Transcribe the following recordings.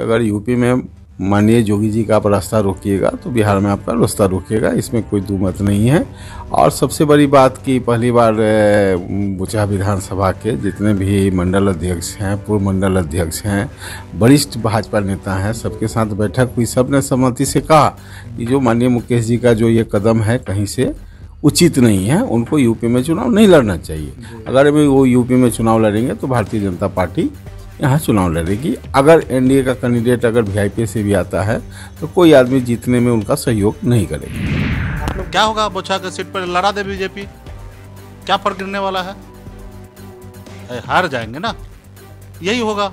अगर यूपी में माननीय जोगी जी का आप रास्ता रोकिएगा तो बिहार में आपका रास्ता रोकिएगा इसमें कोई दो मत नहीं है और सबसे बड़ी बात कि पहली बार बुचा विधानसभा के जितने भी मंडल अध्यक्ष हैं पूर्व मंडल अध्यक्ष हैं वरिष्ठ भाजपा नेता हैं सबके साथ बैठक हुई सब ने सहमति से कहा कि जो माननीय मुकेश जी का जो ये कदम है कहीं से उचित नहीं है उनको यूपी में चुनाव नहीं लड़ना चाहिए अगर वो यूपी में चुनाव लड़ेंगे तो भारतीय जनता पार्टी यहाँ चुनाव लड़ेगी अगर एनडीए का कैंडिडेट अगर वीआईपी से भी आता है तो कोई आदमी जीतने में उनका सहयोग नहीं करेगा क्या होगा बोछा के सीट पर लड़ा दे बीजेपी क्या फर्क गिरने वाला है हार जाएंगे ना यही होगा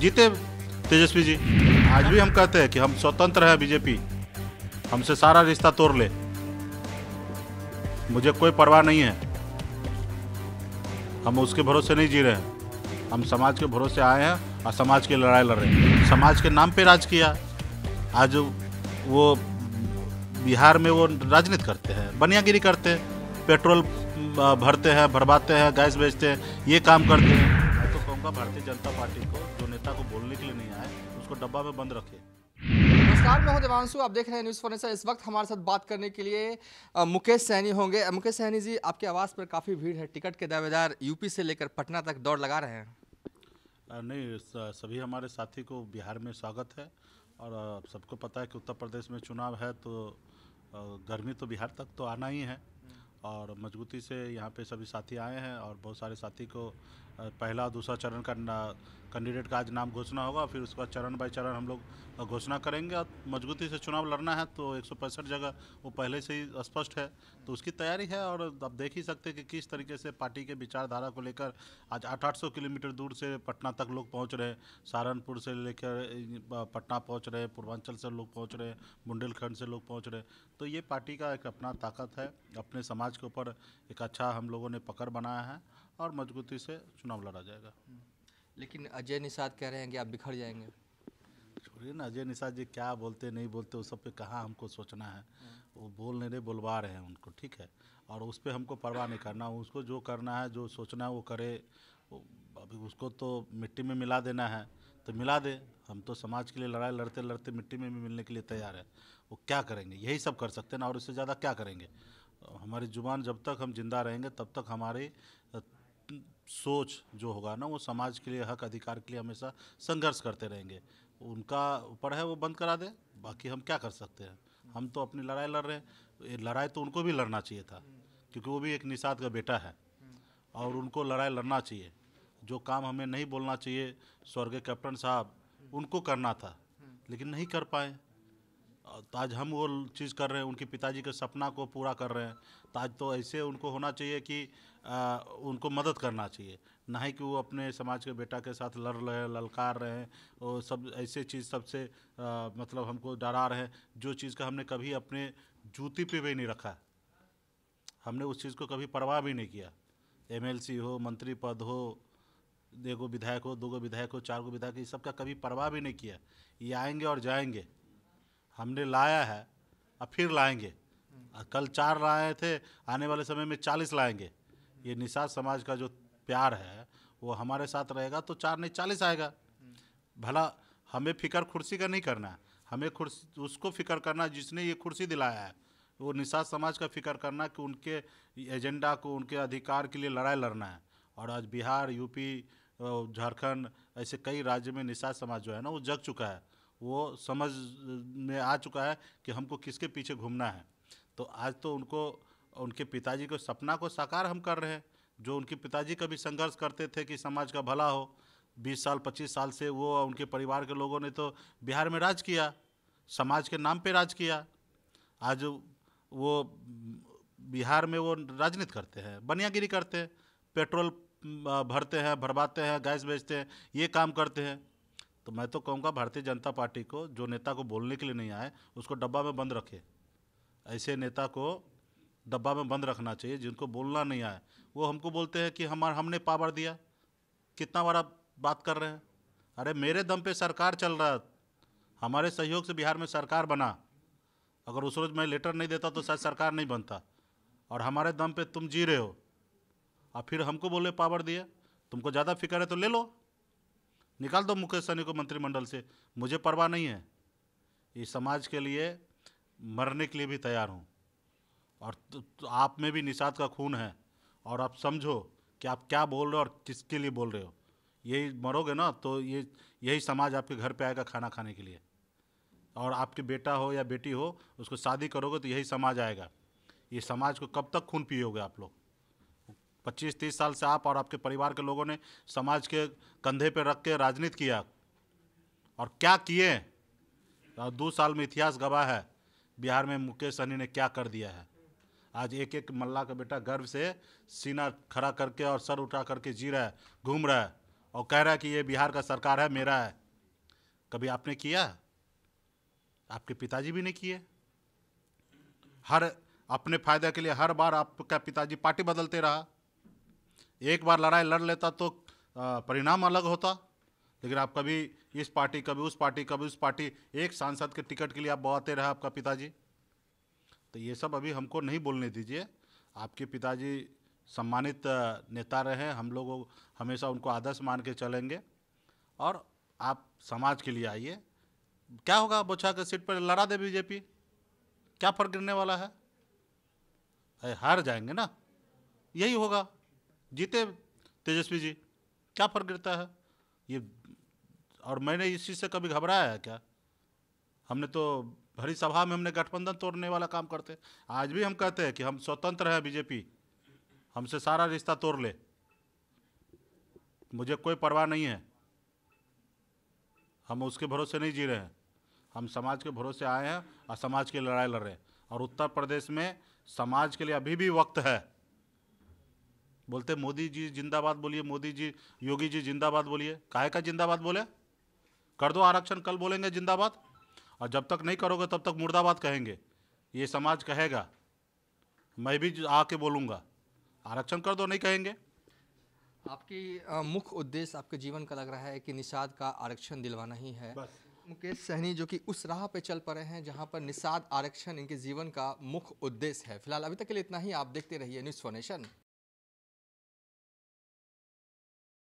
जीते तेजस्वी जी आज भी हम कहते हैं कि हम स्वतंत्र हैं बीजेपी हमसे सारा रिश्ता तोड़ ले मुझे कोई परवाह नहीं है हम उसके भरोसे नहीं जी रहे हैं हम समाज के भरोसे आए हैं और समाज की लड़ाई लड़ रहे हैं समाज के नाम पे राज किया आज वो बिहार में वो राजनीति करते हैं बनियागिरी करते हैं पेट्रोल भरते हैं भरवाते हैं गैस बेचते हैं ये काम करते हैं मैं तो कहूँगा भारतीय जनता पार्टी को जो नेता को बोलने के लिए नहीं आए उसको डब्बा में बंद रखे नमस्कार मैं हूं देवांशु आप देख रहे हैं न्यूज़ फर्नेसर इस वक्त हमारे साथ बात करने के लिए मुकेश सहनी होंगे मुकेश सहनी जी आपकी आवाज़ पर काफ़ी भीड़ है टिकट के दावेदार यूपी से लेकर पटना तक दौड़ लगा रहे हैं नहीं सभी हमारे साथी को बिहार में स्वागत है और सबको पता है कि उत्तर प्रदेश में चुनाव है तो गर्मी तो बिहार तक तो आना ही है हम्म। और मजबूती से यहाँ पे सभी साथी आए हैं और बहुत सारे साथी को पहला दूसरा चरण का कैंडिडेट का आज नाम घोषणा होगा फिर उसका चरण बाय चरण हम लोग घोषणा करेंगे और मजबूती से चुनाव लड़ना है तो एक जगह वो पहले से ही स्पष्ट है तो उसकी तैयारी है और आप देख ही सकते हैं कि किस तरीके से पार्टी के विचारधारा को लेकर आज आठ आठ किलोमीटर दूर से पटना तक लोग पहुँच रहे हैं सहारनपुर से लेकर पटना पहुँच रहे हैं पूर्वांचल से लोग पहुँच रहे हैं बुंदेलखंड से लोग पहुँच रहे हैं तो ये पार्टी का एक अपना ताकत है अपने समाज के ऊपर एक अच्छा हम लोगों ने पकड़ बनाया है और मजबूती से चुनाव लड़ा जाएगा लेकिन अजय निषाद कह रहे हैं कि आप बिखर जाएंगे छोड़िए ना अजय निषाद जी क्या बोलते नहीं बोलते उस सब पे कहाँ हमको सोचना है वो बोल नहीं रहे बोलवा रहे हैं उनको ठीक है और उस पर हमको परवाह नहीं करना उसको जो करना है जो सोचना है वो करे अभी उसको तो मिट्टी में मिला देना है तो मिला दे हम तो समाज के लिए लड़ाई लड़ते लड़ते मिट्टी में भी मिलने के लिए तैयार है वो क्या करेंगे यही सब कर सकते हैं ना और इससे ज़्यादा क्या करेंगे हमारी जुबान जब तक हम जिंदा रहेंगे तब तक हमारी सोच जो होगा ना वो समाज के लिए हक अधिकार के लिए हमेशा संघर्ष करते रहेंगे उनका ऊपर है वो बंद करा दे बाकी हम क्या कर सकते हैं हम तो अपनी लड़ाई लड़ रहे हैं लड़ाई तो उनको भी लड़ना चाहिए था क्योंकि वो भी एक निषाद का बेटा है और उनको लड़ाई लड़ना चाहिए जो काम हमें नहीं बोलना चाहिए स्वर्गीय कैप्टन साहब उनको करना था लेकिन नहीं कर पाए तो आज हम वो चीज़ कर रहे हैं उनके पिताजी के सपना को पूरा कर रहे हैं तो आज तो ऐसे उनको होना चाहिए कि आ, उनको मदद करना चाहिए ना ही कि वो अपने समाज के बेटा के साथ लड़ रहे हैं ललकार रहे हैं और सब ऐसे चीज़ सबसे मतलब हमको डरा रहे हैं जो चीज़ का हमने कभी अपने जूती पे भी नहीं रखा हमने उस चीज़ को कभी परवाह भी नहीं किया एम हो मंत्री पद हो एगो विधायक हो दो गो विधायक हो चार गो विधायक ये सब का कभी परवाह भी नहीं किया ये आएंगे और जाएंगे हमने लाया है अब फिर लाएंगे कल चार लाए थे आने वाले समय में चालीस लाएंगे ये निषाद समाज का जो प्यार है वो हमारे साथ रहेगा तो चार नहीं चालीस आएगा भला हमें फिक्र कुर्सी का नहीं करना हमें कुर्सी उसको फिक्र करना जिसने ये कुर्सी दिलाया है वो निषाद समाज का फिक्र करना कि उनके एजेंडा को उनके अधिकार के लिए लड़ाई लड़ना है और आज बिहार यूपी झारखंड ऐसे कई राज्य में निषाद समाज जो है ना वो जग चुका है वो समझ में आ चुका है कि हमको किसके पीछे घूमना है तो आज तो उनको उनके पिताजी को सपना को साकार हम कर रहे हैं जो उनके पिताजी कभी संघर्ष करते थे कि समाज का भला हो 20 साल 25 साल से वो उनके परिवार के लोगों ने तो बिहार में राज किया समाज के नाम पे राज किया आज वो बिहार में वो राजनीति करते हैं बनियागिरी करते हैं पेट्रोल भरते हैं भरवाते हैं गैस बेचते हैं ये काम करते हैं तो मैं तो कहूँगा भारतीय जनता पार्टी को जो नेता को बोलने के लिए नहीं आए उसको डब्बा में बंद रखे ऐसे नेता को डब्बा में बंद रखना चाहिए जिनको बोलना नहीं आए वो हमको बोलते हैं कि हमारे हमने पावर दिया कितना बार बात कर रहे हैं अरे मेरे दम पे सरकार चल रहा है हमारे सहयोग से बिहार में सरकार बना अगर उस रोज़ मैं लेटर नहीं देता तो शायद सरकार नहीं बनता और हमारे दम पे तुम जी रहे हो और फिर हमको बोले पावर दिया तुमको ज़्यादा फिक्र है तो ले लो निकाल दो मुकेश सहनी को मंत्रिमंडल से मुझे परवाह नहीं है ये समाज के लिए मरने के लिए भी तैयार हूँ और तो, तो आप में भी निषाद का खून है और आप समझो कि आप क्या बोल रहे हो और किसके लिए बोल रहे हो यही मरोगे ना तो ये यही समाज आपके घर पे आएगा खाना खाने के लिए और आपके बेटा हो या बेटी हो उसको शादी करोगे तो यही समाज आएगा ये समाज को कब तक खून पियोगे आप लोग पच्चीस तीस साल से आप और आपके परिवार के लोगों ने समाज के कंधे पर रख के राजनीति किया और क्या किए और दो साल में इतिहास गवाह है बिहार में मुकेश सहनी ने क्या कर दिया है आज एक एक मल्ला का बेटा गर्व से सीना खड़ा करके और सर उठा करके जी रहा है घूम रहा है और कह रहा है कि ये बिहार का सरकार है मेरा है कभी आपने किया आपके पिताजी भी नहीं किए हर अपने फायदे के लिए हर बार आपका पिताजी पार्टी बदलते रहा एक बार लड़ाई लड़ लेता तो परिणाम अलग होता लेकिन आप कभी इस पार्टी कभी उस पार्टी कभी उस पार्टी एक सांसद के टिकट के लिए आप बवाते रहे आपका पिताजी तो ये सब अभी हमको नहीं बोलने दीजिए आपके पिताजी सम्मानित नेता रहे हम लोग हमेशा उनको आदर्श मान के चलेंगे और आप समाज के लिए आइए क्या होगा बोछा के सीट पर लड़ा दे बीजेपी क्या फर्क गिरने वाला है अरे हार जाएंगे ना यही होगा जीते तेजस्वी जी क्या फर्क गिरता है ये और मैंने इस चीज़ से कभी घबराया है क्या हमने तो भरी सभा में हमने गठबंधन तोड़ने वाला काम करते आज भी हम कहते हैं कि हम स्वतंत्र हैं बीजेपी हमसे सारा रिश्ता तोड़ ले मुझे कोई परवाह नहीं है हम उसके भरोसे नहीं जी रहे हैं हम समाज के भरोसे आए हैं और समाज की लड़ाई लड़ रहे हैं और उत्तर प्रदेश में समाज के लिए अभी भी वक्त है बोलते मोदी जी जिंदाबाद बोलिए मोदी जी योगी जी जिंदाबाद बोलिए काय का जिंदाबाद बोले कर दो आरक्षण कल बोलेंगे जिंदाबाद और जब तक नहीं करोगे तब तक मुर्दाबाद कहेंगे ये समाज कहेगा मैं भी आके बोलूँगा आरक्षण कर दो नहीं कहेंगे आपकी मुख्य उद्देश्य आपके जीवन का लग रहा है कि निषाद का आरक्षण दिलवाना ही है मुकेश सहनी जो कि उस राह पे चल पड़े हैं जहां पर निषाद आरक्षण इनके जीवन का मुख्य उद्देश्य है फिलहाल अभी तक के लिए इतना ही आप देखते रहिए न्यूज़ फॉर नेशन